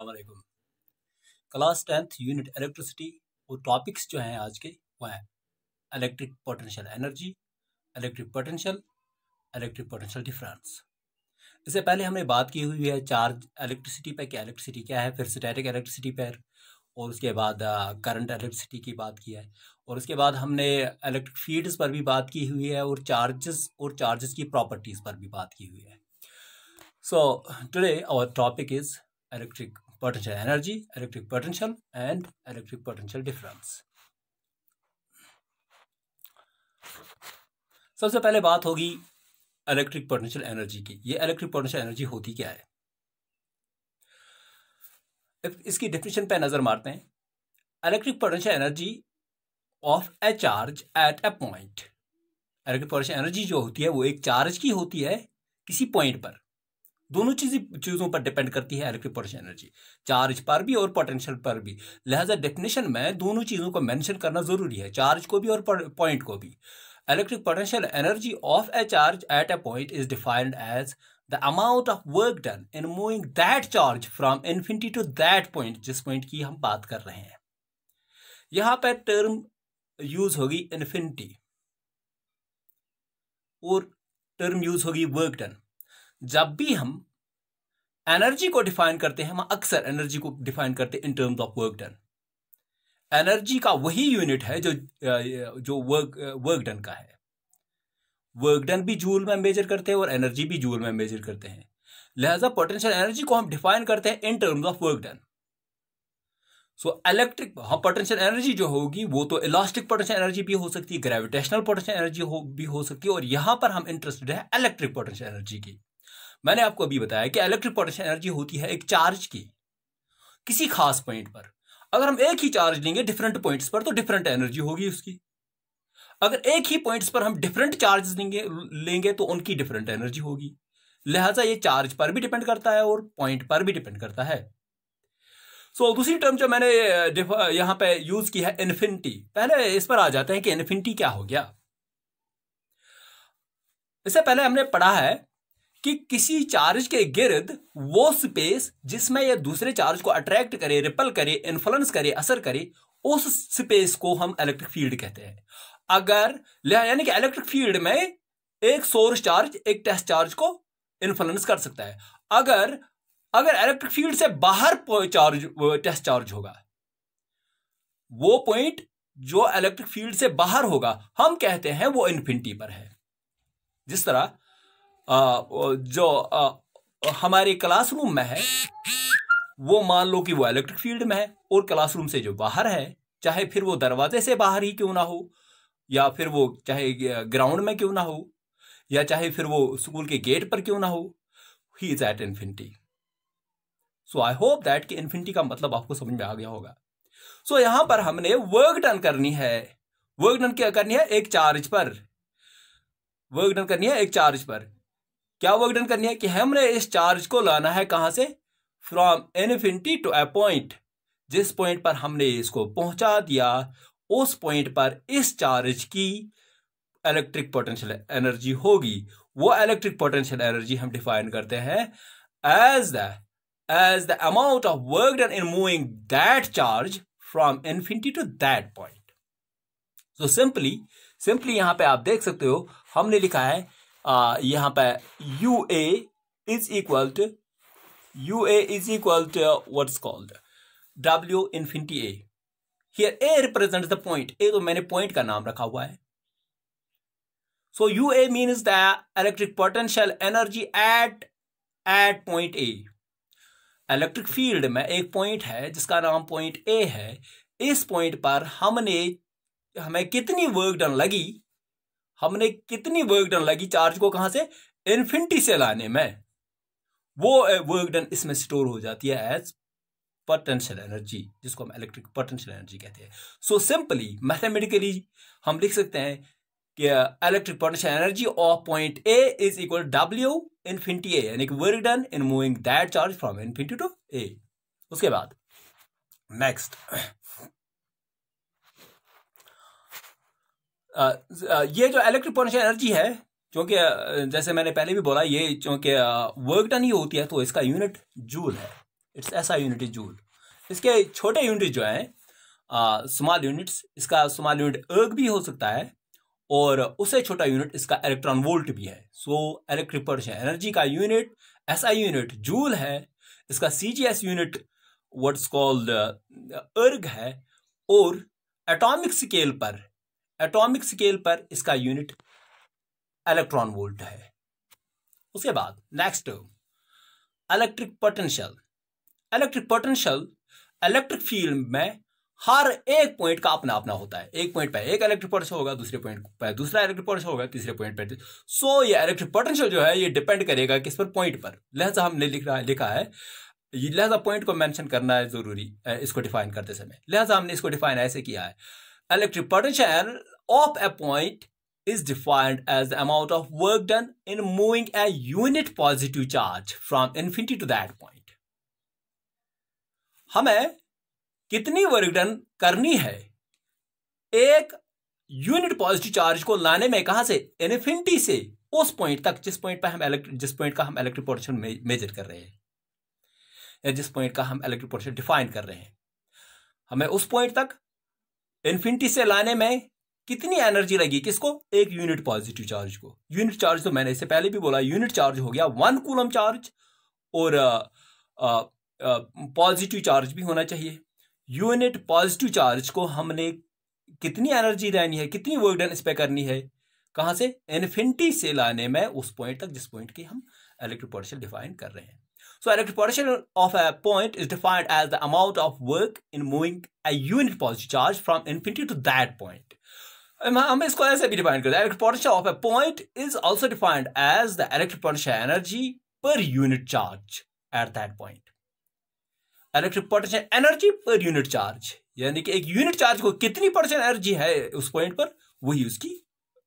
अलैक्म class tenth unit electricity वो topics जो हैं आज के वो हैं electric potential energy electric potential electric potential difference इससे पहले हमने बात की हुई है चार्ज इलेक्ट्रिसिटी पर कि इलेक्ट्रिसिटी क्या है फिर स्टैटिक इलेक्ट्रिसिटी पर और उसके बाद करंट इलेक्ट्रिसिटी की बात की है और उसके बाद हमने इलेक्ट्रिक फील्ड्स पर भी बात की हुई है और चार्जेस और चार्जेस की प्रॉपर्टीज़ पर भी बात की हुई है so today our topic is electric potential energy, electric potential and electric potential difference. सबसे पहले बात होगी इलेक्ट्रिक पोटेंशियल एनर्जी की ये इलेक्ट्रिक पोटेंशियल एनर्जी होती क्या है इसकी डिफिनेशन पे नज़र मारते हैं electric potential energy of a charge at a point electric potential energy जो होती है वो एक चार्ज की होती है किसी पॉइंट पर दोनों चीज़ें चीज़ों पर डिपेंड करती है इलेक्ट्रिक पोटेंशियल एनर्जी चार्ज पर भी और पोटेंशियल पर भी लिहाजा डेफिनेशन में दोनों चीज़ों को मेंशन करना ज़रूरी है चार्ज को भी और पॉइंट को भी electric potential energy of a charge at a point is defined as the amount of work done in moving that charge from infinity to that point जिस पॉइंट की हम बात कर रहे हैं यहां पर टर्म यूज होगी इन्फिनिटी और टर्म यूज होगी वर्क डन जब भी हम एनर्जी को डिफाइन करते हैं हम अक्सर एनर्जी को डिफाइन करते हैं in terms of work done energy का वही यूनिट है जो जो वर्क वर्क डन का है वर्क डन भी जूल में मेजर करते हैं और एनर्जी भी जूल में मेजर करते हैं लिहाजा पोटेंशियल एनर्जी को हम डिफाइन करते हैं in terms of work done so electric potential energy जो होगी वो तो इलास्टिक पोटेंशियल एनर्जी भी हो सकती है ग्रेविटेशनल पोटेंशियल एनर्जी हो भी हो सकती है और यहां पर हम इंटरेस्टेड है इलेक्ट्रिक पोटेंशियल एनर्जी की मैंने आपको अभी बताया कि इलेक्ट्रिक पोटेंशियल एनर्जी होती है एक चार्ज की किसी खास पॉइंट पर अगर हम एक ही चार्ज लेंगे डिफरेंट पॉइंट्स पर तो डिफरेंट एनर्जी होगी उसकी अगर एक ही पॉइंट्स पर हम डिफरेंट चार्ज लेंगे लेंगे तो उनकी डिफरेंट एनर्जी होगी लिहाजा ये चार्ज पर भी डिपेंड करता है और पॉइंट पर भी डिपेंड करता है सो so, दूसरी टर्म जो मैंने यहां पे यूज की है इन्फिनिटी पहले इस पर आ जाते हैं कि इन्फिनिटी क्या हो गया इससे पहले हमने पढ़ा है कि किसी चार्ज के गिर्द वो स्पेस जिसमें यह दूसरे चार्ज को अट्रैक्ट करे रिपल करे इन्फ्लुएंस करे असर करे उस स्पेस को हम इलेक्ट्रिक फील्ड कहते हैं अगर यानी कि इलेक्ट्रिक फील्ड में एक सोर्स चार्ज एक टेस्ट चार्ज को इन्फ्लुएंस कर सकता है अगर अगर इलेक्ट्रिक फील्ड से बाहर चार्ज टेस्ट चार्ज होगा वो पॉइंट जो इलेक्ट्रिक फील्ड से बाहर होगा हम कहते हैं वो इन्फिनिटी पर है जिस तरह जो हमारे क्लासरूम में है वो मान लो कि वो इलेक्ट्रिक फील्ड में है और क्लासरूम से जो बाहर है चाहे फिर वो दरवाजे से बाहर ही क्यों ना हो या फिर वो चाहे ग्राउंड में क्यों ना हो या चाहे फिर वो स्कूल के गेट पर क्यों ना हो ही is at infinity so I hope that कि इन्फिनिटी का मतलब आपको समझ में आ गया होगा सो so, यहां पर हमने वर्क डन करनी है वर्क डन क्या करनी है एक चार्ज पर वर्क डन करनी है एक चार्ज पर क्या वर्क डन करनी है कि हमने इस चार्ज को लाना है कहां से from infinity to a point जिस पॉइंट पर हमने इसको पहुंचा दिया उस पॉइंट पर इस चार्ज की इलेक्ट्रिक पोटेंशियल एनर्जी होगी वो इलेक्ट्रिक पोटेंशियल एनर्जी हम डिफाइन करते हैं as the as the amount of work done in moving that charge from infinity to that point so simply simply यहां पे आप देख सकते हो हमने लिखा है यहाँ पे U A is equal to U A is equal to what called W infinity A here A represent the point A तो मैंने पॉइंट का नाम रखा हुआ है so U A means the electric potential energy at at point A electric field में एक point है जिसका नाम पॉइंट ए है इस पॉइंट पर हमने हमें कितनी वर्क डन लगी हमने कितनी वर्कडन लगी चार्ज को कहां से इन्फिनिटी से लाने में वो वर्कडन डन इसमें स्टोर हो जाती है एज पोटेंशियल एनर्जी जिसको हम इलेक्ट्रिक पोटेंशियल एनर्जी कहते हैं सो सिंपली मैथमेटिकली हम लिख सकते हैं कि electric potential energy of point A is equal W infinity A यानी कि work done in moving that charge from infinity to A उसके बाद नेक्स्ट ये जो इलेक्ट्रिक पोटेंशियल एनर्जी है क्योंकि जैसे मैंने पहले भी बोला ये चूंकि वर्क डन ही होती है तो इसका यूनिट जूल है its SI unit is joule इसके छोटे यूनिट जो हैं स्मॉल यूनिट्स इसका स्मॉल यूनिट अर्ग भी हो सकता है और उससे छोटा यूनिट इसका इलेक्ट्रॉन वोल्ट भी है सो इलेक्ट्रिक पोटेंशियल एनर्जी का यूनिट ऐसा यूनिट जूल है इसका C G S unit what's called erg है और एटॉमिक स्केल पर एटॉमिक स्केल पर इसका यूनिट इलेक्ट्रॉन वोल्ट है उसके बाद next electric potential electric potential electric field में हर एक पॉइंट का अपना अपना होता है एक पॉइंट पर एक इलेक्ट्रिक पोटेंशियल होगा दूसरे पॉइंट पर दूसरा इलेक्ट्रिक पोटेंशियल होगा तीसरे पॉइंट पर सो ये इलेक्ट्रिक पोटेंशियल जो है ये डिपेंड करेगा किस पर पॉइंट पर लिहाजा हमने लिख रहा लिखा है लिहाजा पॉइंट को मेंशन करना है जरूरी इसको डिफाइन करते समय लिहाजा हमने इसको डिफाइन ऐसे किया है electric potential of a point is defined as the amount of work done in moving a unit positive charge from infinity to that point. हमें कितनी वर्क डन करनी है एक यूनिट पॉजिटिव चार्ज को लाने में कहां से इन्फिनिटी से उस पॉइंट तक जिस पॉइंट पर हम इलेक्ट्रिक जिस पॉइंट का हम इलेक्ट्रिक पोटेंशियल मेजर कर रहे हैं या जिस पॉइंट का हम इलेक्ट्रिक पोटेंशियल डिफाइन कर रहे हैं हमें उस पॉइंट तक इन्फिनिटी से लाने में कितनी एनर्जी लगी किसको एक यूनिट पॉजिटिव चार्ज को यूनिट चार्ज तो मैंने इससे पहले भी बोला यूनिट चार्ज हो गया वन कूलम चार्ज और पॉजिटिव चार्ज भी होना चाहिए यूनिट पॉजिटिव चार्ज को हमने कितनी एनर्जी देनी है कितनी वर्क डन इस पर करनी है कहाँ से इन्फिनिटी से लाने में उस पॉइंट तक जिस पॉइंट की हम इलेक्ट्रिक पोटेंशियल डिफाइन कर रहे हैं So electric potential of a point is defined as the amount of work in moving a unit positive charge from infinity to that point. Um, हम इसको ऐसे भी define करते हैं. Direct proportion of a point is also defined as the electric potential energy per unit charge at that point. Electric potential energy per unit charge. यानी कि एक unit charge को कितनी potential energy है उस point पर वही उसकी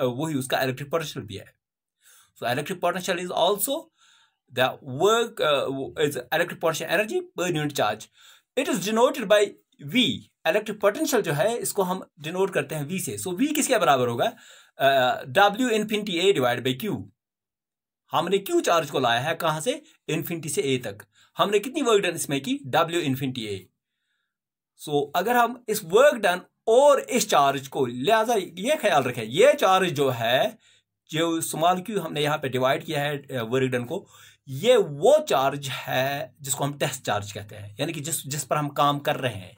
वही electric potential So electric potential is also the work uh, is electric potential energy per unit charge it is denoted by v electric potential जो है इसको हम डिनोट करते हैं v से सो so, v किसके बराबर होगा W infinity A divide by Q हमने क्यू चार्ज को लाया है कहां से इन्फिनिटी से ए तक हमने कितनी वर्क डन इसमें की डब्ल्यू इन्फिनिटी ए सो अगर हम इस वर्क डन और इस चार्ज को लिहाजा ये ख्याल रखें ये चार्ज जो है जो स्मॉल क्यू हमने यहां पे डिवाइड किया है वर्क uh, डन को ये वो चार्ज है जिसको हम टेस्ट चार्ज कहते हैं यानी कि जिस जिस पर हम काम कर रहे हैं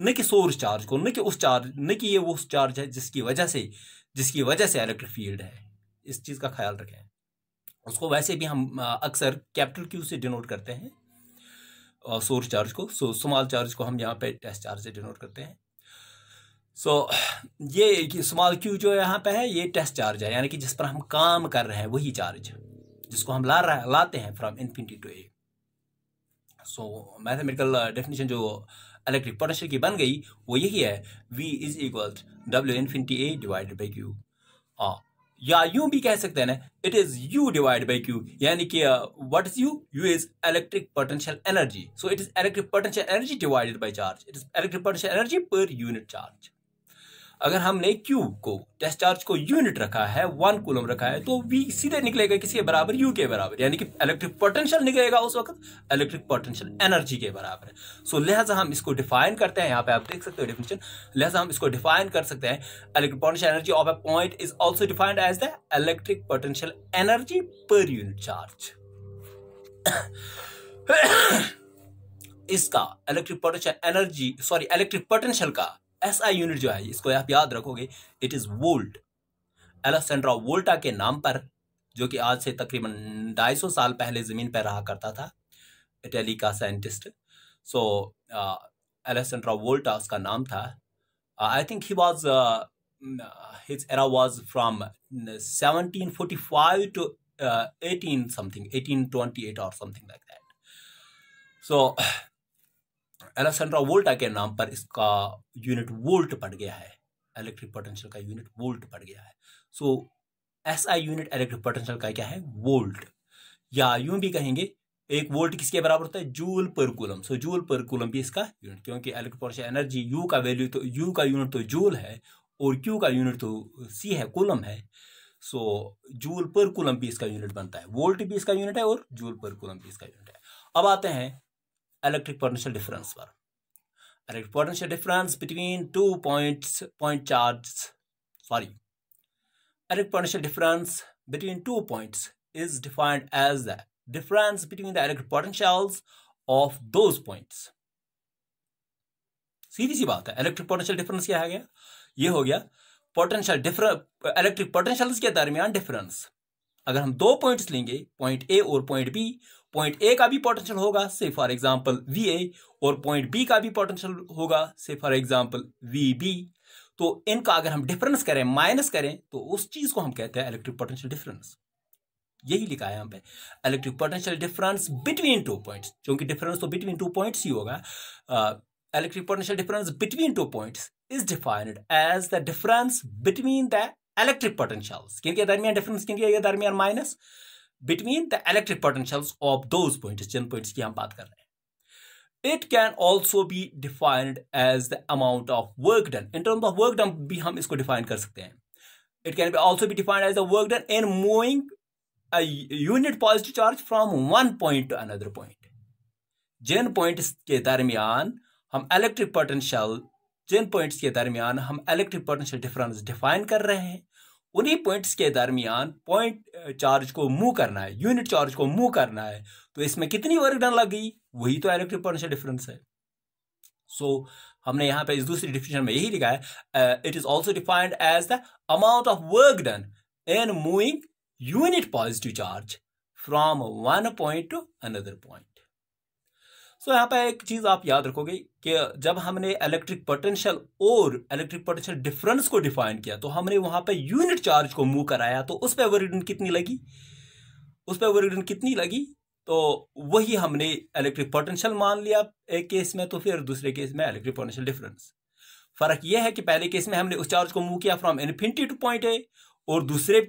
न कि सोर्स चार्ज को न कि उस चार्ज न कि ये वो चार्ज है जिसकी वजह से जिसकी वजह से इलेक्ट्रिक फील्ड है इस चीज़ का ख्याल रखें उसको वैसे भी हम अक्सर कैपिटल क्यू से डिनोट करते हैं सोर्स चार्ज को सो स्मॉल चार्ज को हम यहाँ पे टेस्ट चार्ज से डिनोट करते हैं सो so, ये स्मॉल क्यू जो यहाँ पे है ये टेस्ट चार्ज है यानी कि जिस पर हम काम कर रहे हैं वही चार्ज है जिसको हम ला रहा लाते हैं from infinity to A so mathematical definition जो इलेक्ट्रिक पोटेंशियल की बन गई वो यही है V is equal W infinity A divided by Q या यू भी कह सकते हैं ना it is U divide by Q यानी कि what is U U is electric potential energy so it is electric potential energy divided by charge it is electric potential energy per unit charge अगर हमने cube को test charge को unit रखा है one coulomb रखा है तो we सीधे निकलेगा किसी के बराबर यू के बराबर यानी कि इलेक्ट्रिक पोटेंशियल निकलेगा उस वक्त इलेक्ट्रिक पोटेंशियल एनर्जी के बराबर है सो लिहाजा हम इसको डिफाइन करते हैं यहाँ पे आप देख सकते हो डिफिनेशन लिहाजा हम इसको डिफाइन कर सकते हैं electric potential energy of a point is also defined as the electric potential energy per unit charge इसका electric potential energy sorry electric potential का एस SI यूनिट जो है इसको आप याद रखोगे it is volt Alexandra Volta के नाम पर जो कि आज से तकरीबन ढाई सौ साल पहले ज़मीन पर रहा करता था इटली का साइंटिस्ट सो एलेक्सेंड्रा वोल्टा उसका नाम था I think he was his seventeen forty five to eighteen something eighteen twenty eight और something like that so Alexandra Volta के नाम पर इसका यूनिट वोल्ट पड़ गया है इलेक्ट्रिक पोटेंशियल का यूनिट वोल्ट पड़ गया है so S I unit electric potential का क्या है वोल्ट या यूं भी कहेंगे एक वोल्ट किसके बराबर होता है joule per coulomb so joule per coulomb भी इसका यूनिट क्योंकि इलेक्ट्रिक पोटेंशियल एनर्जी यू का वैल्यू तो यू का यूनिट तो जूल है और क्यू का यूनिट तो सी है कूलम है सो जूल पर कूलम भी इसका यूनिट बनता है वोल्ट भी इसका यूनिट है और जूल पर कूलम भी इसका यूनिट है अब आते हैं electric potential difference पर electric potential difference between two points point charges sorry electric potential difference between two points is defined as the difference between the electric potentials of those points सीधी सी बात है electric potential difference क्या है गया ये हो गया potential difference electric potential के दरमियान डिफरेंस अगर हम दो पॉइंट्स लेंगे पॉइंट ए और पॉइंट बी पॉइंट ए का भी पोटेंशियल होगा से फॉर एग्जांपल वी ए और पॉइंट बी का भी पोटेंशियल होगा से फॉर एग्जांपल वी बी तो इनका अगर हम डिफरेंस करें माइनस करें तो उस चीज को हम कहते हैं इलेक्ट्रिक पोटेंशियल डिफरेंस यही लिखा है यहां पे electric potential difference between two point क्योंकि डिफरेंस तो बिटवीन टू पॉइंट्स ही होगा electric potential difference between two points is defined as the difference between the electric potentials kyunki darmiyan difference kyunki ye darmiyan minus between the electric potentials of those points जिन points की हम बात कर रहे हैं it can also be defined as the amount of work done in terms of work done भी हम इसको डिफाइन कर सकते हैं it can also be defined as the work done in moving unit positive charge from one point to another point जिन points के दरमियान हम इलेक्ट्रिक पोटेंशियल जिन पॉइंट्स के दरमियान हम इलेक्ट्रिक पोटेंशियल डिफरेंस डिफाइन कर रहे हैं उन्हीं पॉइंट्स के दरमियान पॉइंट चार्ज को मूव करना है यूनिट चार्ज को मूव करना है तो इसमें कितनी वर्क डन लग गई वही तो इलेक्ट्रिक पोटेंशियल डिफरेंस है सो so, हमने यहाँ पे इस दूसरी डिफिनेशन में यही लिखा है it is also defined as the amount of work done in moving unit positive charge from one point to another point so so, यहाँ पर एक चीज़ आप याद रखोगे कि जब हमने इलेक्ट्रिक पोटेंशियल और इलेक्ट्रिक पोटेंशियल डिफरेंस को डिफाइन किया तो हमने वहां पर यूनिट चार्ज को मूव कराया तो उस पर वर्कडन कितनी लगी उस पर वर्कडन कितनी लगी तो वही हमने इलेक्ट्रिक पोटेंशियल मान लिया एक केस में तो फिर दूसरे केस में इलेक्ट्रिक पोटेंशियल डिफरेंस फर्क यह है कि पहले केस में हमने उस चार्ज को मूव किया from infinity to point A और दूसरे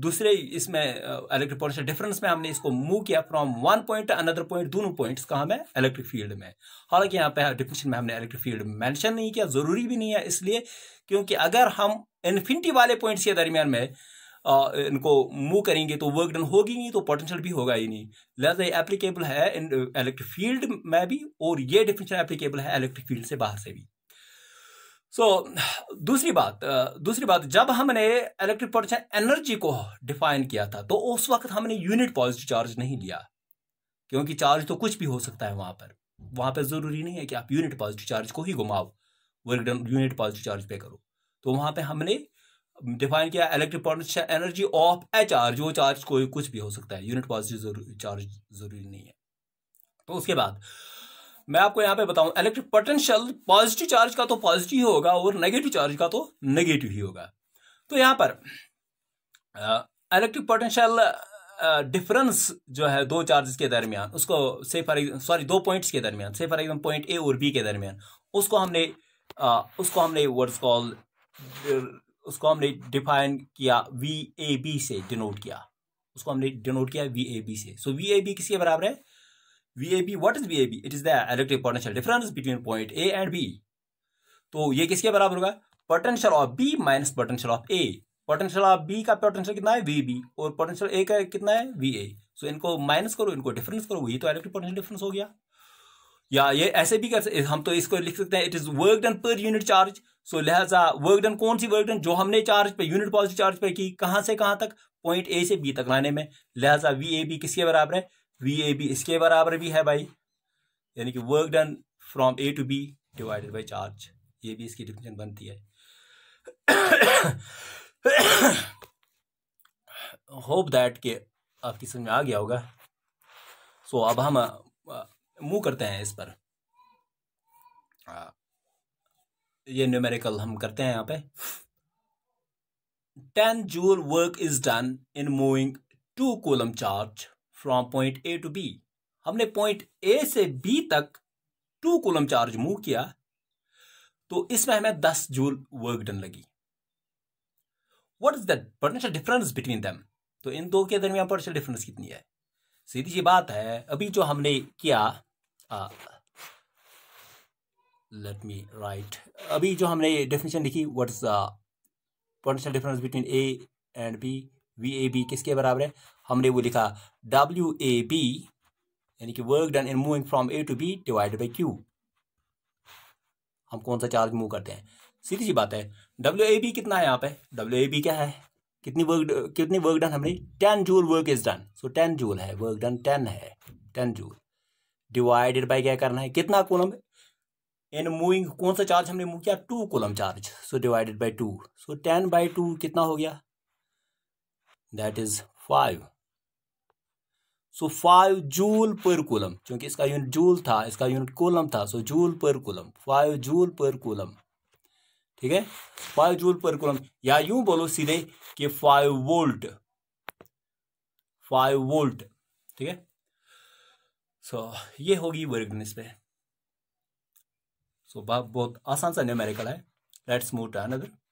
दूसरे इसमें इलेक्ट्रिक पोटेंशियल डिफरेंस में हमने इसको मूव किया from one point another point दोनों पॉइंट्स कहा है इलेक्ट्रिक फील्ड में हालांकि यहाँ पे डिफिनेशन में हमने इलेक्ट्रिक फील्ड मेंशन नहीं किया ज़रूरी भी नहीं है इसलिए क्योंकि अगर हम इन्फिनिटी वाले पॉइंट्स के दरमियान में आ, इनको मूव करेंगे तो वर्क डन होगी नहीं तो पोटेंशियल भी होगा ही नहीं लिहाजा एप्लीकेबल है इलेक्ट्रिक फील्ड में भी और ये डिफिनेशन एप्लीकेबल है इलेक्ट्रिक फील्ड से बाहर से भी सो so, दूसरी बात दूसरी बात जब हमने इलेक्ट्रिक पोटेंशियल एनर्जी को डिफाइन किया था तो उस वक्त हमने यूनिट पॉजिटिव चार्ज नहीं लिया क्योंकि चार्ज तो कुछ भी हो सकता है वहां पर वहां पर जरूरी नहीं है कि आप यूनिट पॉजिटिव चार्ज को ही घुमाओ work done unit positive charge पे करो तो वहां पे हमने डिफाइन किया electric potential energy of a charge वो चार्ज कोई कुछ भी हो सकता है यूनिट पॉजिटिव चार्ज जरूरी नहीं है तो उसके बाद मैं आपको यहाँ पे बताऊं इलेक्ट्रिक पोटेंशियल पॉजिटिव चार्ज का तो पॉजिटिव ही होगा और नेगेटिव चार्ज का तो नेगेटिव ही होगा तो यहाँ पर इलेक्ट्रिक पोटेंशियल डिफरेंस जो है दो चार्जेस के दरमियान उसको से फॉर सॉरी दो पॉइंट्स के दरमियान से फॉर एग्जाम्पल पॉइंट ए और बी के दरमियान उसको हमने आ, उसको हमने वर्ड्स कॉल उसको हमने डिफाइन किया वी ए बी से डिनोट किया उसको हमने डिनोट किया वी ए बी से सो वी ए बी किसके बराबर है VAB, what is VAB? It is the electric potential difference between point A and B. तो ये किसके बराबर होगा potential of B minus potential of A. Potential of B का पोटेंशियल कितना है VB और पोटेंशियल A का कितना है VA. ए सो इनको माइनस करो इनको डिफरेंस करो वही तो इलेक्ट्रिक पोटेंशियल डिफरेंस हो गया या ये ऐसे भी कर हम तो इसको लिख सकते हैं it is work done per unit charge so लिहाजा वर्क डन कौन सी वर्क डन जो हमने चार्ज पे यूनिट पॉजिटिव चार्ज पे की कहां से कहां तक पॉइंट ए से बी तक लाने में लिहाजा वी ए बी किसके बराबर है वी ए बी इसके बराबर भी है भाई यानी कि work done from A to B divided by charge ये भी इसकी डिफिनेशन बनती है होप दैट के आपकी समझ में आ गया होगा सो so, अब हम मूव करते हैं इस पर ये न्यूमेरिकल हम करते हैं यहाँ पे ten joule work is done in moving two coulomb charge from point A to B हमने पॉइंट ए से बी तक टू कोलम चार्ज मूव किया तो इसमें हमें दस जूल वर्क डन लगी what is the potential difference between them तो इन दो के दरमियान पोटेंशियल डिफरेंस कितनी है सीधी सी बात है अभी जो हमने किया लेट मी राइट अभी जो हमने डेफिनेशन लिखी what is the potential difference between A and B V A B किसके बराबर है हमने वो लिखा डब्ल्यू ए बी यानी कि work done in moving from A to B divide by Q हम कौन सा चार्ज मूव करते हैं सीधी सी बात है डब्ल्यू ए बी कितना है यहाँ पे डब्ल्यू ए बी क्या है कितनी वर्क कितनी वर्क डन हमने ten joule work is done so ten joule है वर्क डन टेन है टेन जूल डिवाइडेड बाई क्या करना है कितना कूलम इन मूविंग कौन सा चार्ज हमने मूव किया two coulomb charge so divided by two so ten by two कितना हो गया that is five so five joule per coulomb क्योंकि इसका यूनिट जूल था इसका यूनिट कूलम था so joule per coulomb five joule per coulomb ठीक है फाइव जूल पर कूलम या यूं बोलो सीधे कि फाइव वोल्ट फाइव वोल्ट ठीक है सो ये होगी वर्गनेस पे सो बहुत आसान सा न्यूमेरिकल है लेट्स मूव टू अनदर